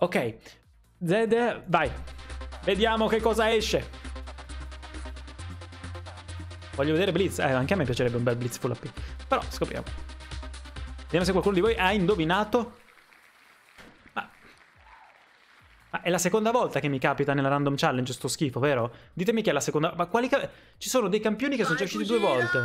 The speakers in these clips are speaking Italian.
Ok, Zed, vai. Vediamo che cosa esce. Voglio vedere Blitz. Eh, anche a me piacerebbe un bel Blitz full AP. Però scopriamo. Vediamo se qualcuno di voi ha indovinato. Ma... Ma è la seconda volta che mi capita nella random challenge sto schifo, vero? Ditemi che è la seconda... Ma quali... Ci sono dei campioni che sono già usciti due volte.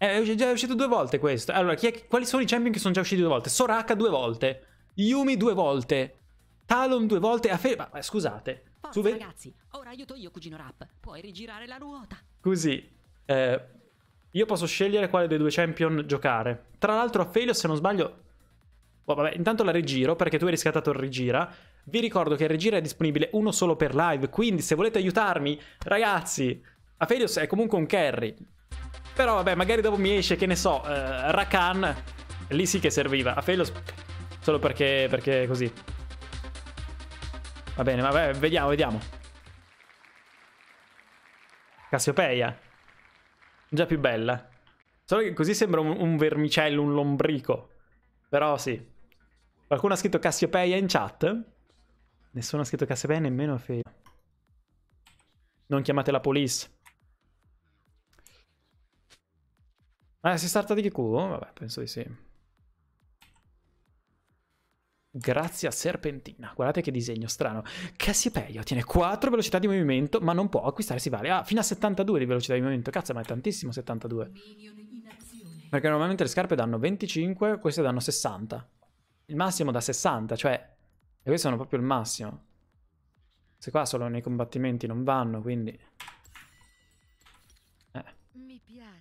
È già uscito due volte questo. Allora, è, quali sono i champion che sono già usciti due volte? Soraka due volte. Yumi due volte. Talon due volte. Afe... Ma, ma scusate. Forza, Sube... ragazzi, ora aiuto io, cugino Rap. Puoi rigirare la ruota. Così. Eh, io posso scegliere quale dei due champion giocare. Tra l'altro, Aphelios, se non sbaglio... Oh, vabbè, intanto la rigiro, perché tu hai riscattato il rigira. Vi ricordo che il rigira è disponibile uno solo per live, quindi se volete aiutarmi, ragazzi... Aphelios è comunque un carry, però vabbè, magari dopo mi esce, che ne so, eh, Rakan. Lì sì che serviva. A Felos solo perché, perché così. Va bene, vabbè, vediamo, vediamo. Cassiopeia. Già più bella. Solo che così sembra un, un vermicello, un lombrico. Però sì. Qualcuno ha scritto Cassiopeia in chat? Nessuno ha scritto Cassiopeia, nemmeno Felos. Non chiamate la police. Ah, si starta di Q? Vabbè, penso di sì. Grazie a Serpentina. Guardate che disegno strano. Cassiopeia ottiene 4 velocità di movimento, ma non può acquistare si vale. Ah, fino a 72 di velocità di movimento. Cazzo, ma è tantissimo 72. Perché normalmente le scarpe danno 25, queste danno 60. Il massimo da 60, cioè... E queste sono proprio il massimo. Se qua solo nei combattimenti non vanno, quindi...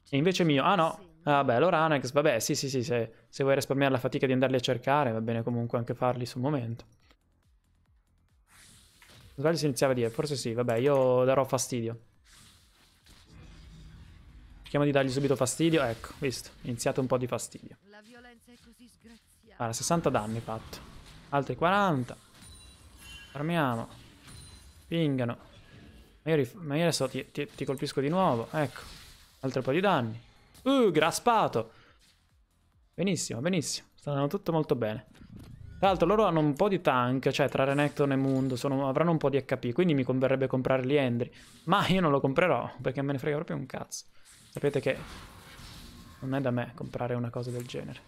E invece mio, ah no, vabbè, ah, allora Anax, vabbè, sì, sì, sì, se, se vuoi risparmiare la fatica di andarli a cercare, va bene comunque anche farli sul momento. Sbaglio si iniziava a dire, forse sì, vabbè, io darò fastidio. Cerchiamo di dargli subito fastidio, ecco, visto, iniziato un po' di fastidio. Allora, 60 danni fatto. Altri 40. Armiamo. Pingano. Ma io, ma io adesso ti, ti, ti colpisco di nuovo, ecco. Altro po' di danni. Uh, graspato. Benissimo, benissimo. Stanno tutto molto bene. Tra l'altro loro hanno un po' di tank, cioè tra Renekton e Mundo sono, avranno un po' di HP, quindi mi converrebbe comprare gli Endry. Ma io non lo comprerò, perché me ne frega proprio un cazzo. Sapete che non è da me comprare una cosa del genere.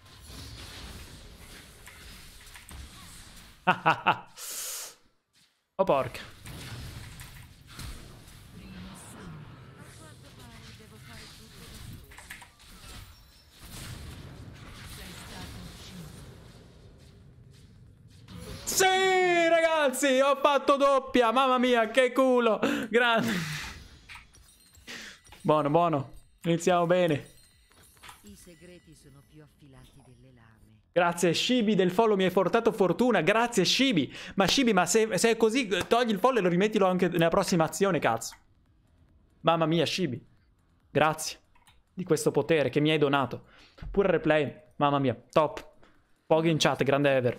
Ah ah ah. Oh porca. Ragazzi, ho fatto doppia. Mamma mia, che culo. Grande. Buono, buono. Iniziamo bene. I segreti sono più affilati delle lame. Grazie Shibi del follow, mi hai portato fortuna. Grazie Shibi. Ma Shibi, ma se, se è così, togli il follow e lo rimettilo anche nella prossima azione, cazzo. Mamma mia, Shibi. Grazie di questo potere che mi hai donato. Pure replay, mamma mia, top. Poghi in chat, grande ever.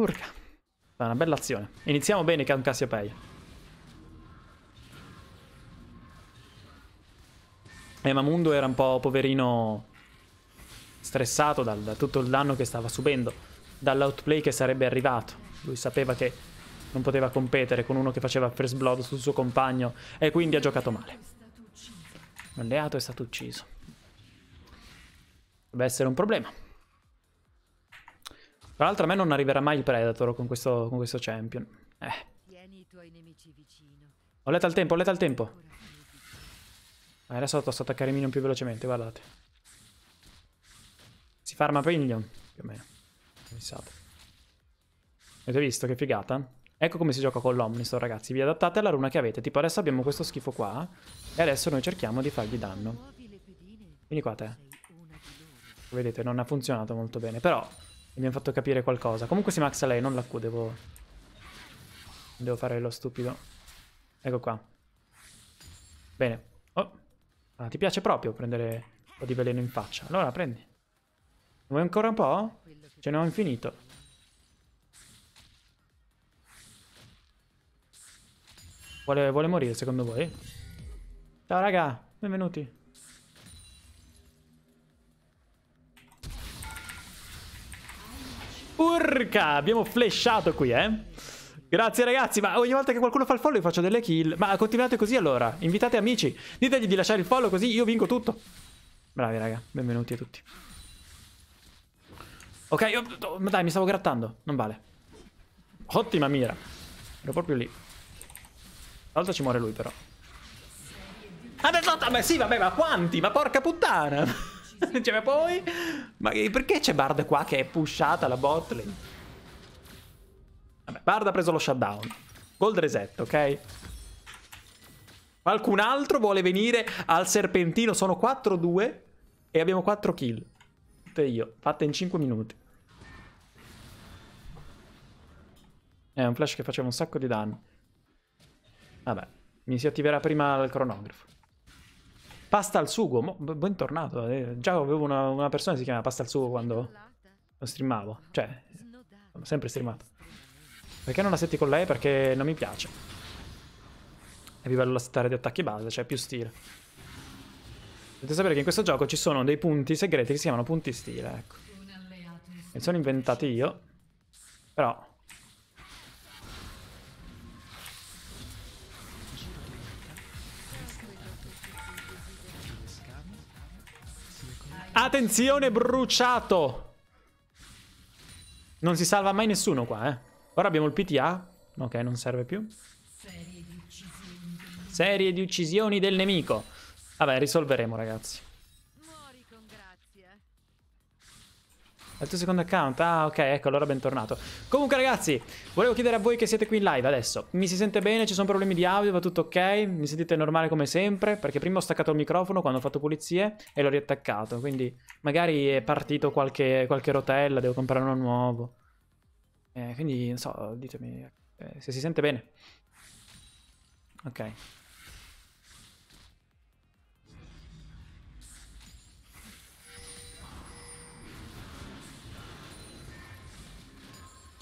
Urca. È una bella azione. Iniziamo bene con Cassiopeia. E eh, Mamundo era un po' poverino stressato da tutto il danno che stava subendo, dall'outplay che sarebbe arrivato. Lui sapeva che non poteva competere con uno che faceva first blood sul suo compagno e quindi ha giocato male. Un alleato è stato ucciso. Deve essere un problema. Tra l'altro a me non arriverà mai il Predator con questo, con questo champion. Eh. Ho letto al tempo, ho letto al tempo. Ah, adesso sto attaccare i minion più velocemente, guardate. Si farma per minion, più o meno. Pensate. Avete visto che figata? Ecco come si gioca con l'Omnistor, ragazzi. Vi adattate alla runa che avete. Tipo adesso abbiamo questo schifo qua e adesso noi cerchiamo di fargli danno. Vieni qua te. Vedete, non ha funzionato molto bene, però e mi hanno fatto capire qualcosa. Comunque si maxa lei, non la Q, devo... Devo fare lo stupido. Ecco qua. Bene. Oh. Ah, ti piace proprio prendere un po' di veleno in faccia. Allora, prendi. Ne vuoi ancora un po'? Ce ne ho infinito. Vuole, vuole morire, secondo voi? Ciao, raga. Benvenuti. Urca, abbiamo flashato qui, eh. Grazie ragazzi, ma ogni volta che qualcuno fa il follow io faccio delle kill. Ma continuate così allora, invitate amici, ditegli di lasciare il follow così io vinco tutto. Bravi raga, benvenuti a tutti. Ok, io, ma dai, mi stavo grattando, non vale. Ottima mira. Ero proprio lì. L'altro ci muore lui però. Ah, beh, sì, vabbè, ma quanti? Ma porca puttana! cioè, ma poi... Ma perché c'è Bard qua che è pushata la bot lane? Vabbè, Bard ha preso lo shutdown. Gold reset, ok? Qualcun altro vuole venire al serpentino. Sono 4-2 e abbiamo 4 kill. Tutte io, fatte in 5 minuti. È un flash che faceva un sacco di danni. Vabbè, mi si attiverà prima il cronografo. Pasta al sugo, Mo, bentornato. Eh, già avevo una, una, persona che si chiama Pasta al sugo quando lo streamavo. Cioè, ho sempre streamato. Perché non la setti con lei? Perché non mi piace. E vi bello la settare di attacchi base, cioè più stile. Dovete sapere che in questo gioco ci sono dei punti segreti che si chiamano punti stile, ecco. Me li sono inventati io. Però Attenzione, bruciato! Non si salva mai nessuno qua, eh. Ora abbiamo il PTA. Ok, non serve più. Serie di uccisioni del nemico. Vabbè, risolveremo, ragazzi. il tuo secondo account? Ah, ok, ecco, allora bentornato. Comunque, ragazzi, volevo chiedere a voi che siete qui in live adesso. Mi si sente bene? Ci sono problemi di audio? Va tutto ok? Mi sentite normale come sempre? Perché prima ho staccato il microfono quando ho fatto pulizie e l'ho riattaccato. Quindi magari è partito qualche, qualche rotella, devo comprare uno nuovo. Eh, quindi, non so, ditemi eh, se si sente bene. Ok.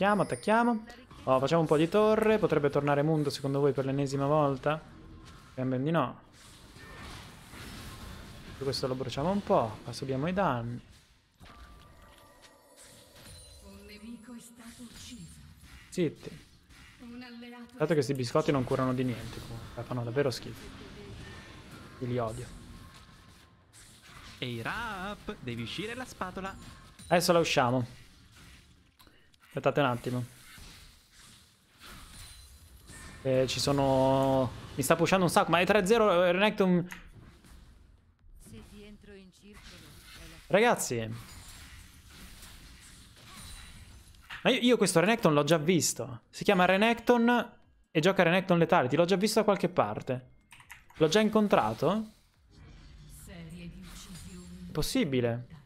Attacchiamo, attacchiamo. Oh, facciamo un po' di torre. Potrebbe tornare Mundo, secondo voi, per l'ennesima volta? Speriamo di no. Questo lo bruciamo un po'. Qua subiamo i danni. Zitti. Dato che questi biscotti non curano di niente, comunque. Fanno davvero schifo. E li odio. Ehi, hey, rap! Devi uscire la spatola. Adesso la usciamo. Aspettate un attimo. Eh, ci sono... Mi sta pushando un sacco, ma è 3-0 eh, Renekton... Ragazzi... Ma io, io questo Renekton l'ho già visto. Si chiama Renekton e gioca Renekton Letale. Ti l'ho già visto da qualche parte. L'ho già incontrato? Possibile.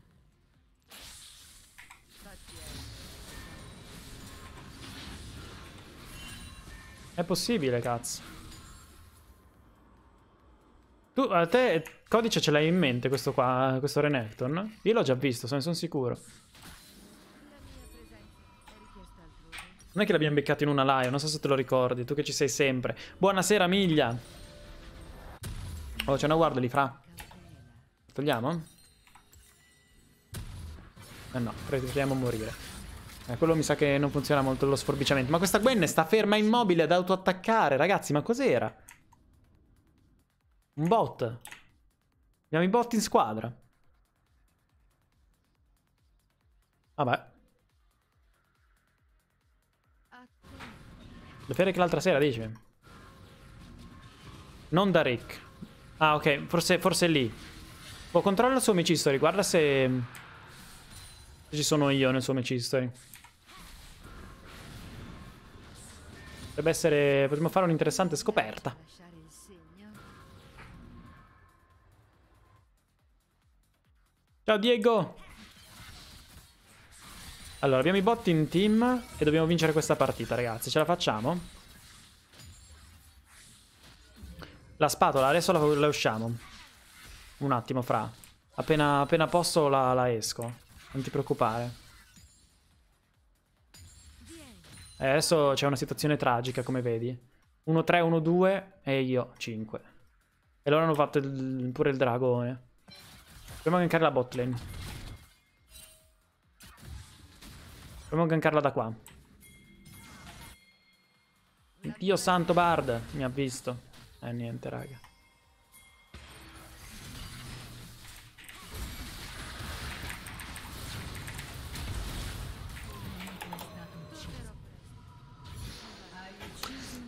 È possibile, cazzo. Tu, a te, codice ce l'hai in mente questo qua, questo Renekton? Io l'ho già visto, se ne sono sicuro. Non è che l'abbiamo beccato in una live, non so se te lo ricordi, tu che ci sei sempre. Buonasera, Miglia! Oh, c'è una guarda lì, fra. Togliamo? Eh no, preferiamo morire. Eh, quello mi sa che non funziona molto lo sforbiciamento. Ma questa Gwen sta ferma immobile ad autoattaccare, ragazzi, ma cos'era? Un bot. Abbiamo i bot in squadra. Vabbè. Le fere che l'altra sera, dice. Non da Rick. Ah, ok, forse, forse è lì. Oh, controlla il suo omicistory, guarda se... se ci sono io nel suo omicistory. Potrebbe essere... potremmo fare un'interessante scoperta. Ciao Diego! Allora, abbiamo i bot in team e dobbiamo vincere questa partita, ragazzi. Ce la facciamo? La spatola, adesso la, la usciamo. Un attimo, fra. Appena, appena posso la, la esco. Non ti preoccupare. Eh, adesso c'è una situazione tragica, come vedi. 1-3, 1-2 e io 5. E loro hanno fatto il, pure il dragone. Proviamo a gankare la botlane. Proviamo a gankarla da qua. Dio santo Bard, mi ha visto. Eh niente, raga.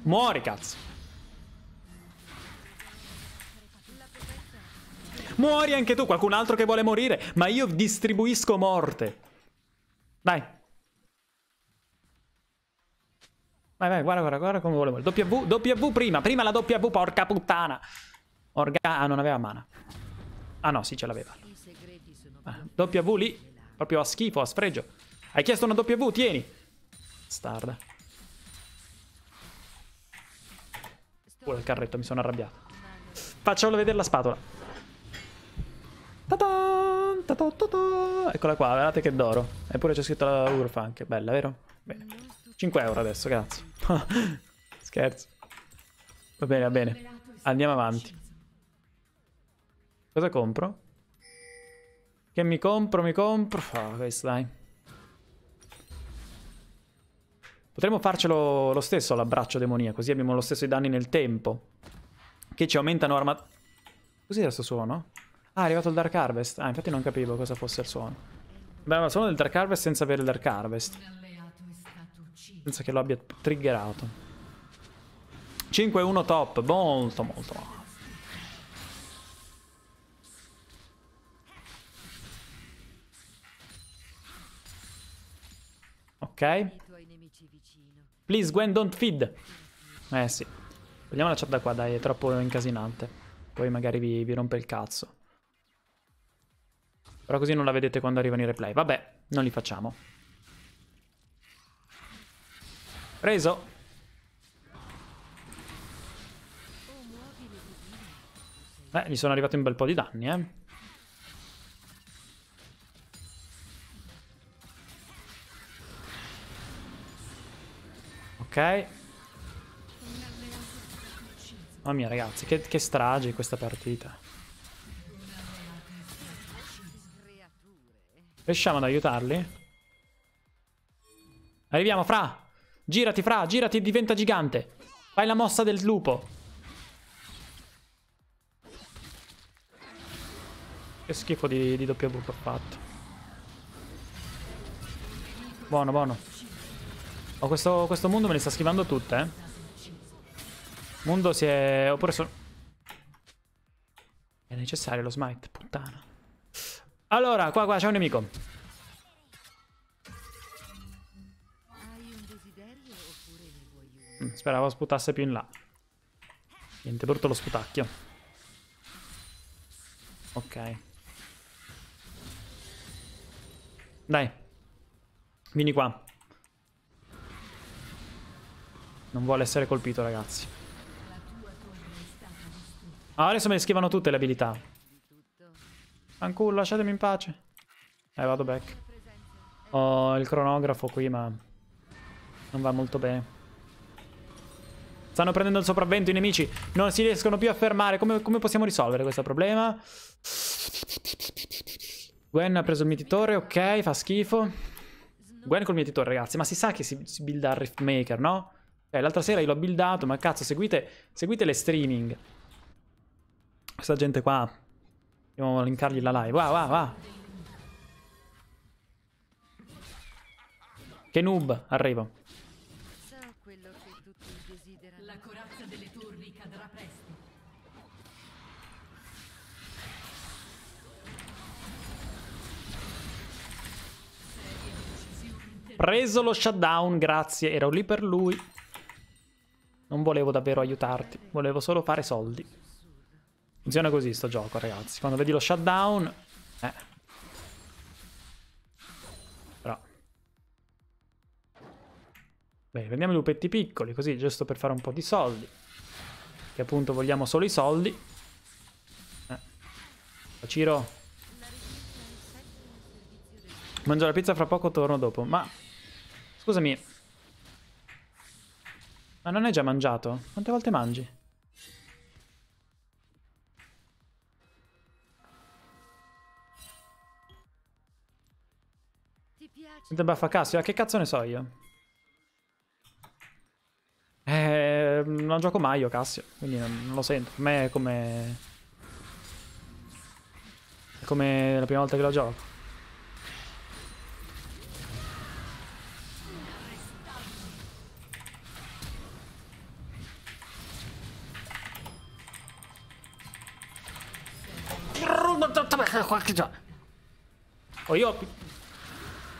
Muori, cazzo. Muori anche tu, qualcun altro che vuole morire, ma io distribuisco morte. Dai. Vai, vai, guarda, guarda, guarda come vuole morire. W, W prima, prima la W, porca puttana. Orga... Ah, non aveva mana. Ah no, sì, ce l'aveva. Ah, w lì, proprio a schifo, a sfregio. Hai chiesto una W, tieni. Starda. Pure il carretto, mi sono arrabbiato. Facciamolo vedere la spatola. Ta -da, ta -da, ta -da. Eccola qua, guardate che d'oro. Eppure c'è scritto la Urfa anche. Bella, vero? Bene. 5 euro adesso, cazzo. Scherzo. Va bene, va bene. Andiamo avanti. Cosa compro? Che mi compro, mi compro? Oh, questo dai. Potremmo farcelo lo stesso l'abbraccio demonia, così abbiamo lo stesso i danni nel tempo. Che ci aumentano armatura. Cos'era sto suono? Ah, è arrivato il Dark Harvest. Ah, infatti non capivo cosa fosse il suono. Beh, ma suono del Dark Harvest senza avere il Dark Harvest. Senza che lo abbia triggerato. 5-1 top, molto molto molto. Ok. Please, Gwen, don't feed. Eh sì. Vogliamo la chat da qua, dai, è troppo incasinante. Poi magari vi, vi rompe il cazzo. Però così non la vedete quando arrivano i replay. Vabbè, non li facciamo. Preso. Beh, gli sono arrivato un bel po' di danni, eh. Ok. Mamma oh, mia ragazzi, che, che strage questa partita. Riusciamo ad aiutarli? Arriviamo, Fra! Girati, Fra, girati, diventa gigante! Fai la mossa del lupo! Che schifo di, di W che ho fatto. Buono, buono. Oh, questo, questo mondo me le sta schivando tutte, eh. Mondo si è... oppure sono... È necessario lo smite, puttana. Allora, qua, qua, c'è un nemico. Mm, speravo sputasse più in là. Niente, brutto lo sputacchio. Ok. Dai. Vieni qua. Non vuole essere colpito, ragazzi. Ah, adesso me le schivano tutte le abilità. Ancora, lasciatemi in pace. Eh, vado back. Ho il cronografo qui, ma... Non va molto bene. Stanno prendendo il sopravvento i nemici. Non si riescono più a fermare. Come, come possiamo risolvere questo problema? Gwen ha preso il mietitore, ok, fa schifo. Gwen col mietitore, ragazzi. Ma si sa che si, si builda il Rift Maker, no? Cioè, l'altra sera io l'ho buildato, ma cazzo, seguite, seguite le streaming. Questa gente qua. Andiamo a linkargli la live. Va, va, va. Che noob, arrivo. Preso lo shutdown, grazie. Ero lì per lui. Non volevo davvero aiutarti, volevo solo fare soldi. Funziona così sto gioco, ragazzi. Quando vedi lo shutdown... Eh. Però... Beh, prendiamo i lupetti piccoli, così, giusto per fare un po' di soldi. Che appunto vogliamo solo i soldi. Eh. Ciro... Mangio la pizza fra poco, torno dopo. Ma... Scusami, ma non hai già mangiato? Quante volte mangi? Sente baffa Cassio, eh? che cazzo ne so io? Eh, non gioco mai io Cassio, quindi non, non lo sento. Per me è come... È come la prima volta che lo gioco. attacco io.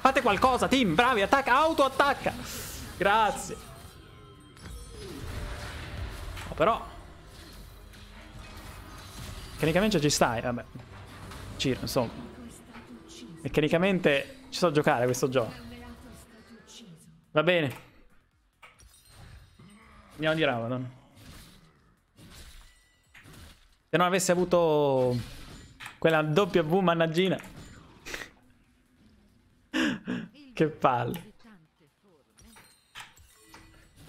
Fate qualcosa, team, bravi, attacca, auto attacca. Grazie. No, però Meccanicamente ci stai, vabbè. Ciro, insomma. Meccanicamente ci so giocare questo gioco. Va bene. Andiamo di Ramadan. Se non avessi avuto quella W mannagina che palle.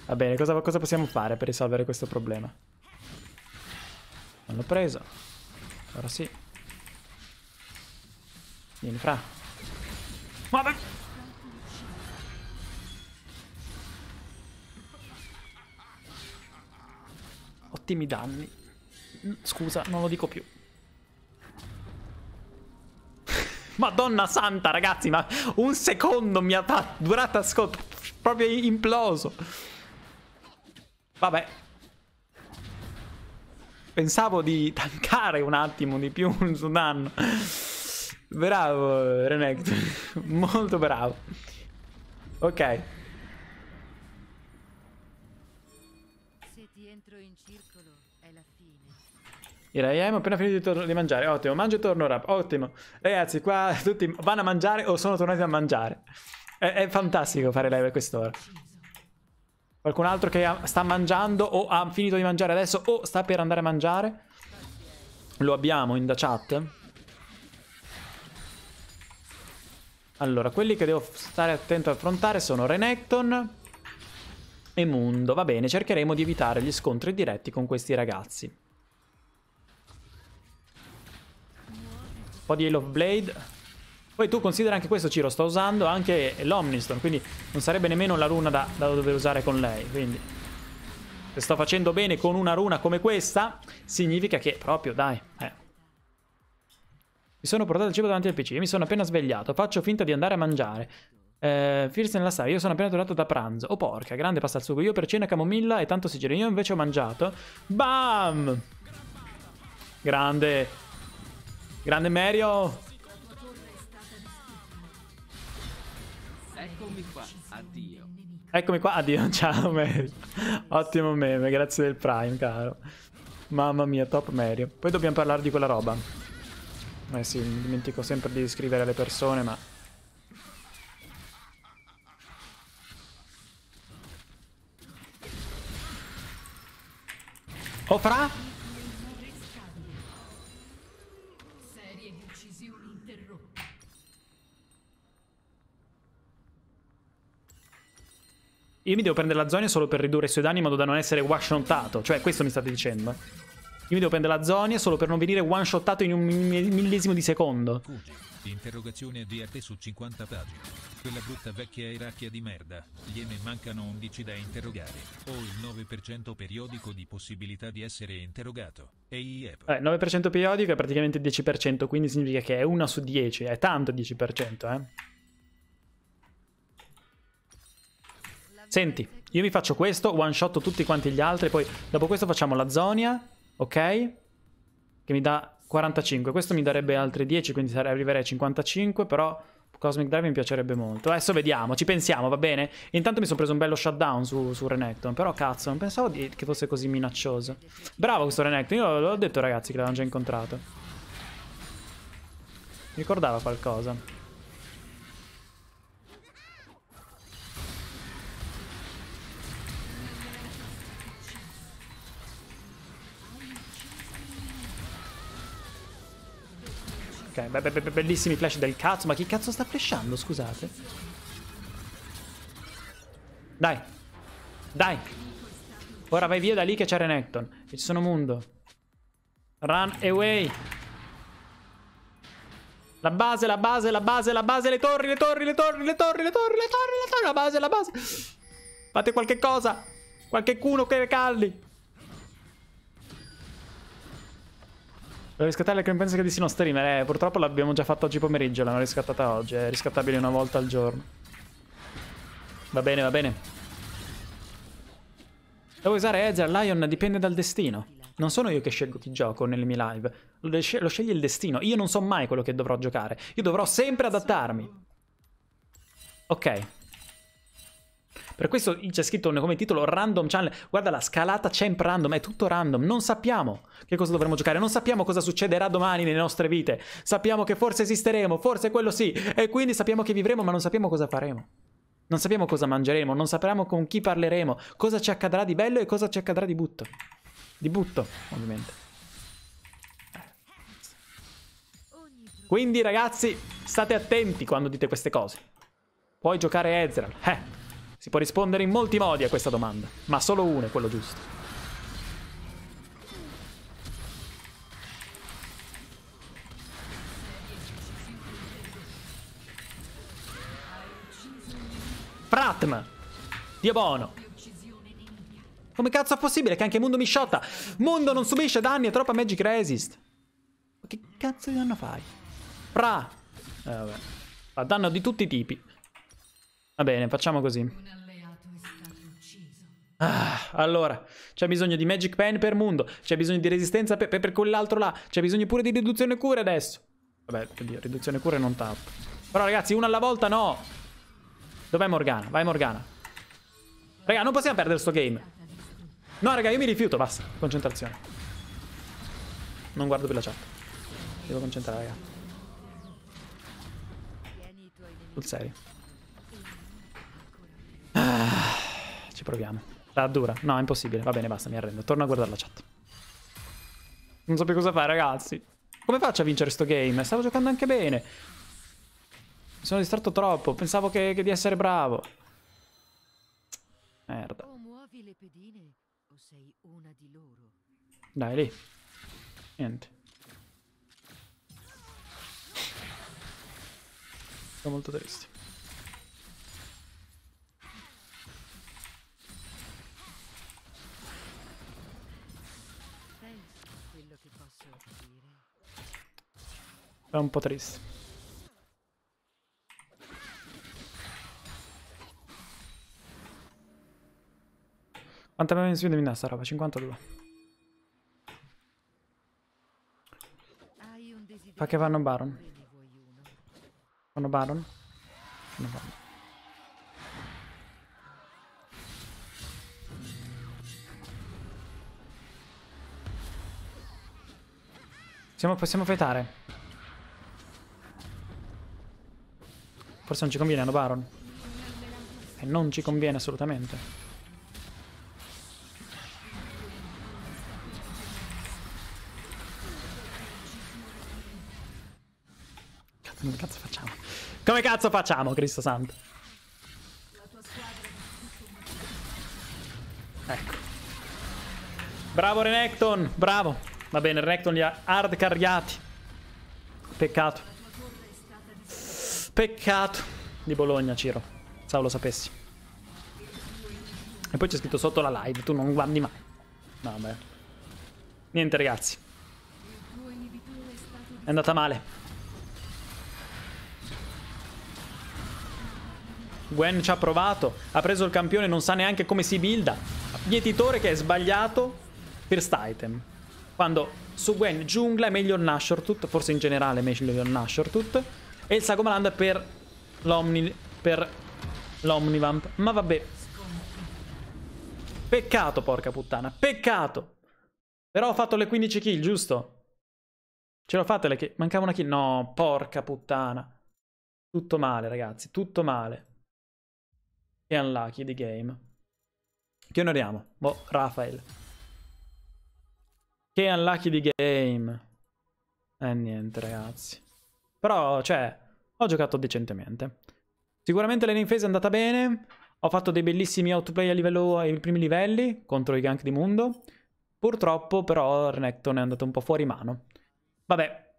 Va bene, cosa, cosa, possiamo fare per risolvere questo problema? Non l'ho preso. Ora sì. Vieni fra. Vabbè. Ottimi danni. Scusa, non lo dico più. Madonna santa, ragazzi, ma un secondo mi ha fatto durata scotta proprio imploso. Vabbè. Pensavo di tankare un attimo di più il danno. Bravo, Renekton. Molto bravo. Ok. E lei, abbiamo appena finito di, di, mangiare, ottimo, mangio e torno rap. ottimo. Ragazzi, qua tutti vanno a mangiare o sono tornati a mangiare. È, è fantastico fare live a quest'ora. Qualcun altro che sta mangiando o ha finito di mangiare adesso o sta per andare a mangiare? Lo abbiamo in da chat. Allora, quelli che devo stare attento a affrontare sono Renekton e Mundo. Va bene, cercheremo di evitare gli scontri diretti con questi ragazzi. po' di Halo of Blade. Poi tu considera anche questo, Ciro, sto usando anche l'Omnistone, quindi non sarebbe nemmeno la runa da, da dover usare con lei, quindi... Se sto facendo bene con una runa come questa, significa che proprio, dai, eh. Mi sono portato il cibo davanti al PC mi sono appena svegliato. Faccio finta di andare a mangiare. Eh, First nella sala, io sono appena tornato da pranzo. Oh porca, grande pasta al sugo. Io per cena camomilla e tanto sigillo. Io invece ho mangiato. Bam! Grande. Grande Mario. Eccomi qua, addio. Eccomi qua, addio, ciao Mario. Ottimo meme, grazie del Prime, caro. Mamma mia, top Mario. Poi dobbiamo parlare di quella roba. Eh sì, mi dimentico sempre di scrivere alle persone, ma... Oh, fra? Io mi devo prendere la zonia solo per ridurre i suoi danni in modo da non essere one-shotato. Cioè, questo mi state dicendo. Io mi devo prendere la zonia solo per non venire one-shotato in un millesimo di secondo. Fugi. Interrogazione ADRT su 50 pagine. Quella brutta vecchia eracchia di merda. Gliene mancano 11 da interrogare. Ho il 9% periodico di possibilità di essere interrogato. E IEP. Eh, 9% periodico è praticamente il 10%, quindi significa che è 1 su 10. È tanto il 10%, eh. Senti, io mi faccio questo, one shot tutti quanti gli altri, poi dopo questo facciamo la zonia, ok? Che mi dà 45, questo mi darebbe altri 10, quindi arriverei a 55, però Cosmic Drive mi piacerebbe molto. Adesso vediamo, ci pensiamo, va bene? Intanto mi sono preso un bello shutdown su, su Renekton, però cazzo, non pensavo di, che fosse così minaccioso. Bravo questo Renekton, io l'ho detto ragazzi che l'avevamo già incontrato. Mi ricordava qualcosa. Ok, be be bellissimi flash del cazzo. Ma chi cazzo sta flashando, scusate? Dai. Dai. Ora vai via da lì che c'è Renekton. Ci sono mondo. Run away. La base, la base, la base, la base, le torri, le torri, le torri, le torri, le torri, le torri, le torri, la base, la base. Fate qualche cosa. Qualche culo che calli. Devo riscattare che non penso che di sì no streamer. Eh, purtroppo l'abbiamo già fatto oggi pomeriggio, l'hanno riscattata oggi. È riscattabile una volta al giorno. Va bene, va bene. Devo usare Ezra Lion, dipende dal destino. Non sono io che scelgo chi gioco nelle mie live. Lo, sceg lo sceglie il destino. Io non so mai quello che dovrò giocare. Io dovrò sempre adattarmi. Ok. Per questo c'è scritto come titolo Random Channel. Guarda la scalata champ random, è tutto random. Non sappiamo che cosa dovremmo giocare, non sappiamo cosa succederà domani nelle nostre vite. Sappiamo che forse esisteremo, forse quello sì. E quindi sappiamo che vivremo, ma non sappiamo cosa faremo. Non sappiamo cosa mangeremo, non sappiamo con chi parleremo, cosa ci accadrà di bello e cosa ci accadrà di butto. Di butto, ovviamente. Quindi ragazzi, state attenti quando dite queste cose. Puoi giocare Ezreal. Eh, si può rispondere in molti modi a questa domanda, ma solo uno è quello giusto. Fratm! Dio buono! Come cazzo è possibile che anche Mundo mi sciotta? Mundo non subisce danni e troppa Magic Resist! Ma che cazzo di danno fai? Pra! Eh, vabbè. Fa danno di tutti i tipi. Va bene, facciamo così. Ah, allora, c'è bisogno di Magic Pen per Mundo, c'è bisogno di resistenza per, per, per quell'altro là, c'è bisogno pure di riduzione cure adesso. Vabbè, che riduzione cure non tanto. Però ragazzi, una alla volta no. Dov'è Morgana? Vai Morgana. Raga, non possiamo perdere sto game. No, raga, io mi rifiuto, basta. Concentrazione. Non guardo più la chat. Devo concentrare, raga. Sul serio. Ci proviamo. La dura. No, è impossibile. Va bene, basta, mi arrendo. Torno a guardare la chat. Non so più cosa fare, ragazzi. Come faccio a vincere sto game? Stavo giocando anche bene. Mi sono distratto troppo. Pensavo che, che di essere bravo. Merda. Dai, lì. Niente. Sono molto tristi. È un po' triste. Quanto abbiamo in indovina sta roba? 52. Fa che vanno Baron. Vanno Baron? Vanno Baron. Possiamo, possiamo fetare. Forse non ci conviene hanno Baron. E non ci conviene assolutamente. Cazzo, come cazzo facciamo? Come cazzo facciamo, Cristo Santo? Ecco. Bravo Renekton, bravo. Va bene, Renekton li ha hard carriati. Peccato. Peccato di Bologna, Ciro. Sao lo sapessi. E poi c'è scritto sotto la live, tu non guardi mai. Vabbè. Niente ragazzi. È andata male. Gwen ci ha provato, ha preso il campione, non sa neanche come si builda. Pietitore che è sbagliato, first item. Quando su Gwen giungla è meglio il Nashortut, forse in generale è meglio il Nashortut. E il Sagomland per l'Omni... per l'Omnivamp. Ma vabbè. Peccato, porca puttana. Peccato. Però ho fatto le 15 kill, giusto? Ce l'ho fatta le kill. Mancava una kill. No, porca puttana. Tutto male, ragazzi. Tutto male. Che unlucky di game. Che onoriamo? Boh, Rafael. Che unlucky di game. Eh niente, ragazzi. Però, cioè, ho giocato decentemente. Sicuramente l'Ening Phase è andata bene. Ho fatto dei bellissimi outplay a livello, ai primi livelli contro i gank di mondo. Purtroppo, però, Renekton è andato un po' fuori mano. Vabbè,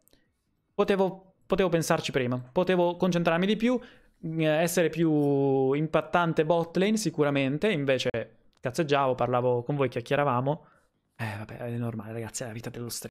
potevo, potevo pensarci prima. Potevo concentrarmi di più, eh, essere più impattante bot lane sicuramente. Invece, cazzeggiavo, parlavo con voi, chiacchieravamo. Eh, vabbè, è normale, ragazzi, è la vita dello stream.